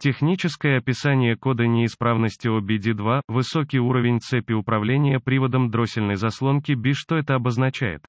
Техническое описание кода неисправности OBD2, высокий уровень цепи управления приводом дроссельной заслонки B. Что это обозначает?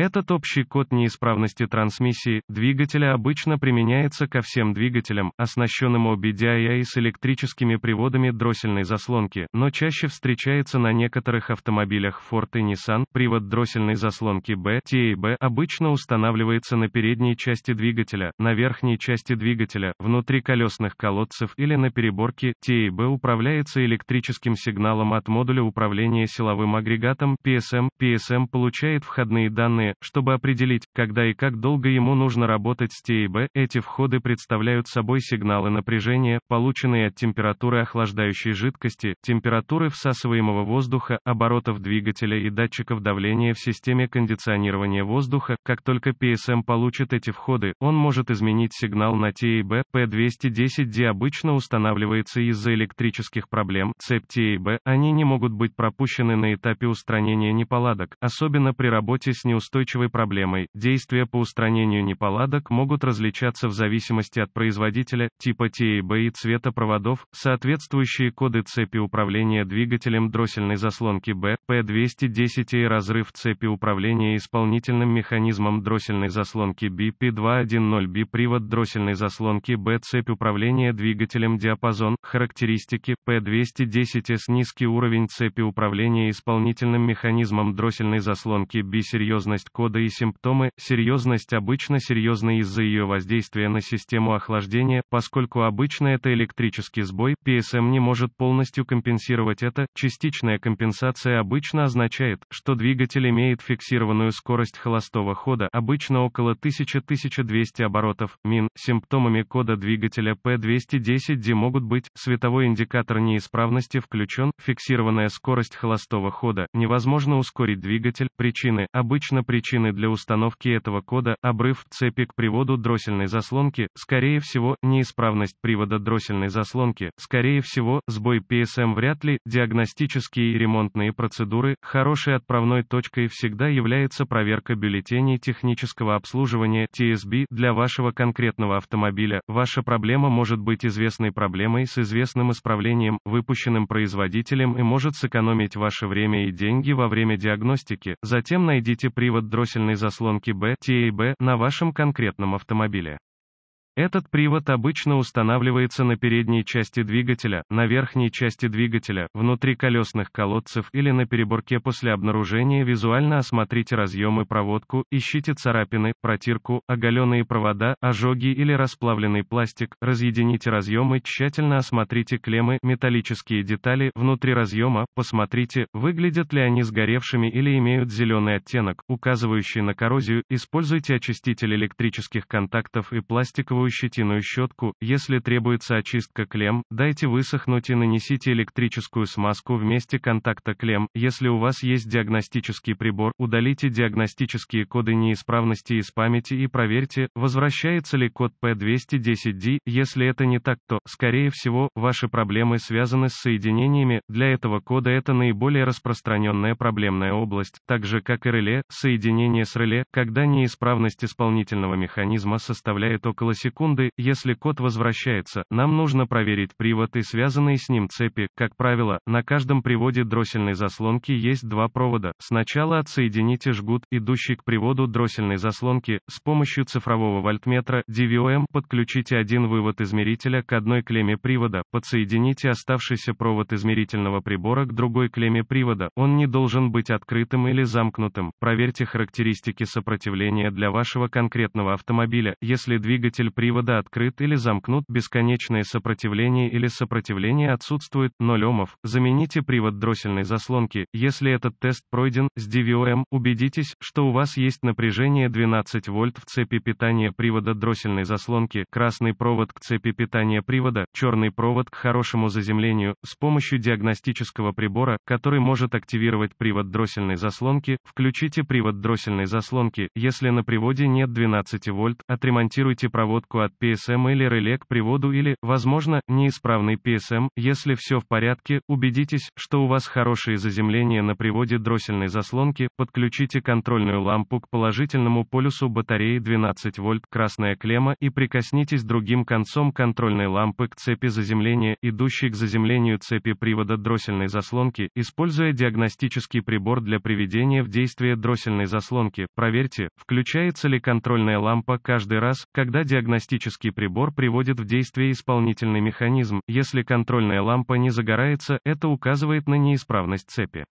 Этот общий код неисправности трансмиссии двигателя обычно применяется ко всем двигателям, оснащенным obd и с электрическими приводами дроссельной заслонки, но чаще встречается на некоторых автомобилях Ford и Nissan. Привод дроссельной заслонки B T B обычно устанавливается на передней части двигателя, на верхней части двигателя, внутри колесных колодцев или на переборке. T B управляется электрическим сигналом от модуля управления силовым агрегатом PSM. PSM получает входные данные данные, чтобы определить, когда и как долго ему нужно работать с ТИБ. Эти входы представляют собой сигналы напряжения, полученные от температуры охлаждающей жидкости, температуры всасываемого воздуха, оборотов двигателя и датчиков давления в системе кондиционирования воздуха. Как только PSM получит эти входы, он может изменить сигнал на ТИБ. P210D обычно устанавливается из-за электрических проблем, цепь ТИБ, они не могут быть пропущены на этапе устранения неполадок, особенно при работе с неустойчивыми устойчивой проблемой, действия по устранению неполадок могут различаться в зависимости от производителя, типа TAB и цвета проводов, соответствующие коды цепи управления двигателем дроссельной заслонки B, P210 и разрыв цепи управления исполнительным механизмом дроссельной заслонки B, P210B привод дроссельной заслонки B, цепь управления двигателем диапазон, характеристики, P210S низкий уровень цепи управления исполнительным механизмом дроссельной заслонки B серьезно Серьезность кода и симптомы. Серьезность обычно серьезна из-за ее воздействия на систему охлаждения, поскольку обычно это электрический сбой, PSM не может полностью компенсировать это. Частичная компенсация обычно означает, что двигатель имеет фиксированную скорость холостого хода, обычно около 1000-1200 оборотов. Мин. Симптомами кода двигателя P210D могут быть, световой индикатор неисправности включен, фиксированная скорость холостого хода, невозможно ускорить двигатель, причины, обычно причины для установки этого кода, обрыв цепи к приводу дроссельной заслонки, скорее всего, неисправность привода дроссельной заслонки, скорее всего, сбой PSM вряд ли, диагностические и ремонтные процедуры, хорошей отправной точкой всегда является проверка бюллетеней технического обслуживания TSB для вашего конкретного автомобиля, ваша проблема может быть известной проблемой с известным исправлением, выпущенным производителем и может сэкономить ваше время и деньги во время диагностики, затем найдите привод привод дроссельной заслонки B, TAB, на вашем конкретном автомобиле. Этот привод обычно устанавливается на передней части двигателя, на верхней части двигателя, внутри колесных колодцев или на переборке после обнаружения визуально осмотрите разъемы проводку, ищите царапины, протирку, оголенные провода, ожоги или расплавленный пластик, разъедините разъемы, тщательно осмотрите клеммы, металлические детали, внутри разъема, посмотрите, выглядят ли они сгоревшими или имеют зеленый оттенок, указывающий на коррозию, используйте очиститель электрических контактов и пластиковую мягкую щетиную щетку, если требуется очистка клем, дайте высохнуть и нанесите электрическую смазку в месте контакта клем, если у вас есть диагностический прибор, удалите диагностические коды неисправности из памяти и проверьте, возвращается ли код P210D, если это не так, то, скорее всего, ваши проблемы связаны с соединениями, для этого кода это наиболее распространенная проблемная область, так же как и реле, соединение с реле, когда неисправность исполнительного механизма составляет около секунды секунды, если код возвращается, нам нужно проверить привод и связанные с ним цепи. Как правило, на каждом приводе дроссельной заслонки есть два провода. Сначала отсоедините жгут, идущий к приводу дроссельной заслонки, с помощью цифрового вольтметра DVOM подключите один вывод измерителя к одной клемме привода, подсоедините оставшийся провод измерительного прибора к другой клемме привода. Он не должен быть открытым или замкнутым. Проверьте характеристики сопротивления для вашего конкретного автомобиля. Если двигатель при привода открыт или замкнут, бесконечное сопротивление или сопротивление отсутствует, 0 Омов, замените привод дроссельной заслонки, если этот тест пройден, с DVOM, убедитесь, что у вас есть напряжение 12 вольт в цепи питания привода дроссельной заслонки, красный провод к цепи питания привода, черный провод к хорошему заземлению, с помощью диагностического прибора, который может активировать привод дроссельной заслонки, включите привод дроссельной заслонки, если на приводе нет 12 вольт, отремонтируйте провод ошибку от PSM или реле к приводу или, возможно, неисправный PSM, если все в порядке, убедитесь, что у вас хорошее заземление на приводе дроссельной заслонки, подключите контрольную лампу к положительному полюсу батареи 12 вольт, красная клемма, и прикоснитесь другим концом контрольной лампы к цепи заземления, идущей к заземлению цепи привода дроссельной заслонки, используя диагностический прибор для приведения в действие дроссельной заслонки, проверьте, включается ли контрольная лампа каждый раз, когда диагностический диагностический прибор приводит в действие исполнительный механизм, если контрольная лампа не загорается, это указывает на неисправность цепи.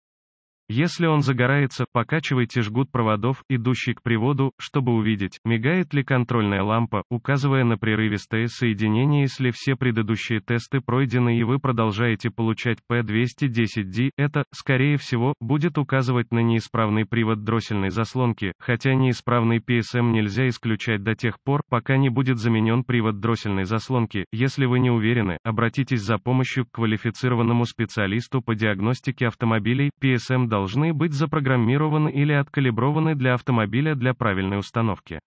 Если он загорается, покачивайте жгут проводов, идущий к приводу, чтобы увидеть, мигает ли контрольная лампа, указывая на прерывистое соединение. Если все предыдущие тесты пройдены и вы продолжаете получать P210D, это, скорее всего, будет указывать на неисправный привод дроссельной заслонки, хотя неисправный PSM нельзя исключать до тех пор, пока не будет заменен привод дроссельной заслонки. Если вы не уверены, обратитесь за помощью к квалифицированному специалисту по диагностике автомобилей, PSM должны быть запрограммированы или откалиброваны для автомобиля для правильной установки.